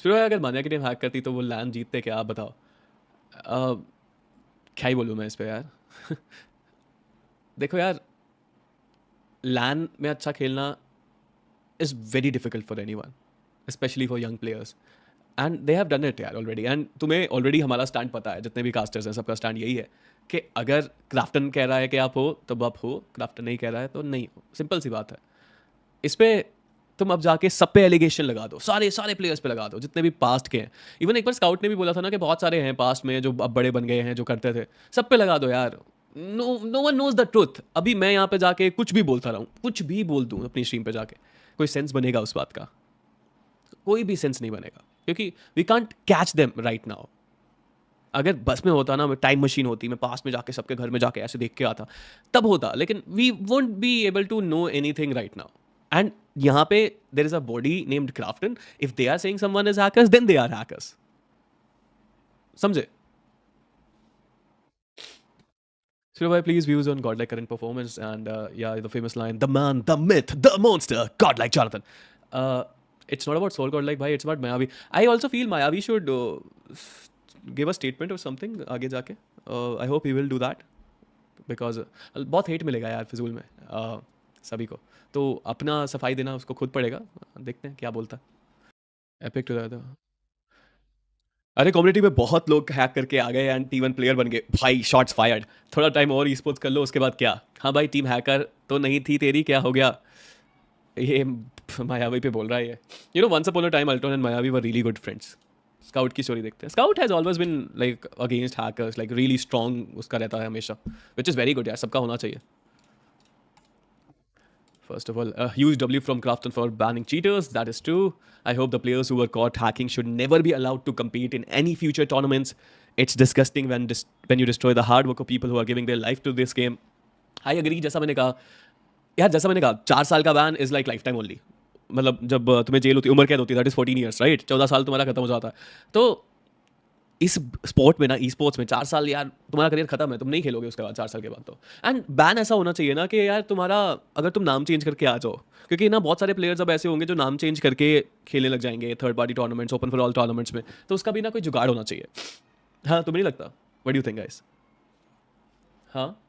फिर अगर मान्या की टीम हैक करती तो वो लैन जीतते क्या आप बताओ uh, क्या ही बोलूँ मैं इस पर यार देखो यार लैन में अच्छा खेलना is very difficult for anyone specially for young players and they have done it यार ऑलरेडी एंड तुम्हें ऑलरेडी हमारा स्टैंड पता है जितने भी कास्टर्स हैं सबका स्टैंड यही है कि अगर क्राफ्टन कह रहा है कि आप हो तब आप हो क्राफ्टन नहीं कह रहा है तो नहीं हो सिंपल सी बात है इस पर तुम अब जाके सब पे एलिगेशन लगा दो सारे सारे प्लेयर्स पे लगा दो जितने भी पास्ट के हैं इवन एक बार स्काउट ने भी बोला था ना कि बहुत सारे हैं पास्ट में जो अब बड़े बन गए हैं जो करते थे सब पे लगा दो यार no no one knows the truth अभी मैं यहाँ पे जाके कुछ भी बोलता रहूँ कुछ भी बोल दूँ अपनी स्ट्रीम पे जाके कोई सेंस बनेगा उस बात का कोई भी सेंस नहीं बनेगा क्योंकि we can't catch them right now अगर बस में होता ना मैं टाइम मशीन होती मैं पास में जाके सबके घर में जाके ऐसे देख के आता तब होता लेकिन we won't be able to know anything right now And यहाँ पे there is a body named Crafton. If they are saying someone is hackers, then they are hackers. समझे Sir, why please views on godlike current performance and uh, yeah the famous line the man the myth the monster godlike Jonathan. Uh, it's not about soul godlike bhai it's about Mayavi. I also feel Mayavi should uh, give a statement or something आगे जाके. Uh, I hope he will do that because uh, बहुत hate मिलेगा यार फिजूल में. Uh, सभी को तो अपना सफाई देना उसको खुद पड़ेगा देखते हैं क्या बोलता है अरे कम्युनिटी में बहुत लोग हैक करके आ गए एंड टी वन प्लेयर बन गए भाई शॉट्स फायर्ड थोड़ा टाइम और स्पोर्ट्स कर लो उसके बाद क्या हाँ भाई टीम हैकर तो नहीं थी तेरी क्या हो गया ये मायावी पे बोल रहा है you know once upon a time Alton and Mayavi were really good friends Scout की स्टोरी देखते हैं Scout has always been like against hackers like really strong उसका रहता है हमेशा विच इज़ वेरी गुड यार सबका होना चाहिए First of all, a huge W from Crafton for banning cheaters. That is true. I hope the players who were caught hacking should never be allowed to compete in any future tournaments. It's disgusting when dis when you destroy the hard work of people who are giving their life to this game. I agree. जैसा मैंने कहा यार जैसा मैंने कहा चार साल का ban is like lifetime only मतलब जब तुम्हें जेल होती उम्र कैद होती है that is fourteen years right चौदह साल तुम्हारा खत्म हो जाता है तो इस स्पोर्ट में ना ई स्पोर्ट्स में चार साल यार तुम्हारा करियर खत्म है तुम नहीं खेलोगे उसके बाद चार साल के बाद तो एंड बैन ऐसा होना चाहिए ना कि यार तुम्हारा अगर तुम नाम चेंज करके आ जाओ क्योंकि ना बहुत सारे प्लेयर्स अब ऐसे होंगे जो नाम चेंज करके खेलने लग जाएंगे third party tournaments open for all tournaments में तो उसका भी ना कोई जुगाड़ होना चाहिए हाँ तुम्हें नहीं लगता वट यू थिंक आइस हाँ